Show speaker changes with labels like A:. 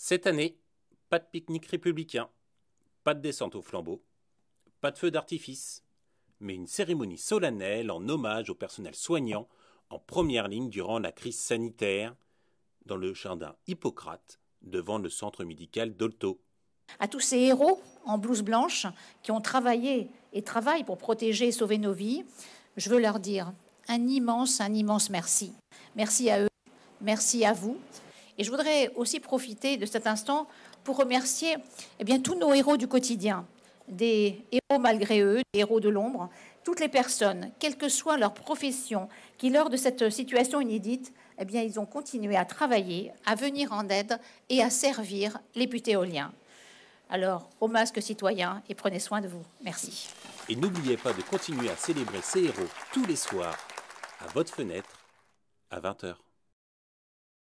A: Cette année, pas de pique-nique républicain, pas de descente au flambeaux, pas de feu d'artifice, mais une cérémonie solennelle en hommage au personnel soignant en première ligne durant la crise sanitaire dans le jardin Hippocrate devant le centre médical d'Olto.
B: À tous ces héros en blouse blanche qui ont travaillé et travaillent pour protéger et sauver nos vies, je veux leur dire un immense, un immense merci. Merci à eux, merci à vous, et je voudrais aussi profiter de cet instant pour remercier eh tous nos héros du quotidien, des héros malgré eux, des héros de l'ombre, toutes les personnes, quelle que soit leur profession, qui lors de cette situation inédite, eh ils ont continué à travailler, à venir en aide et à servir les putéoliens. Alors, au masque citoyen et prenez soin de vous. Merci.
A: Et n'oubliez pas de continuer à célébrer ces héros tous les soirs, à votre fenêtre, à 20h.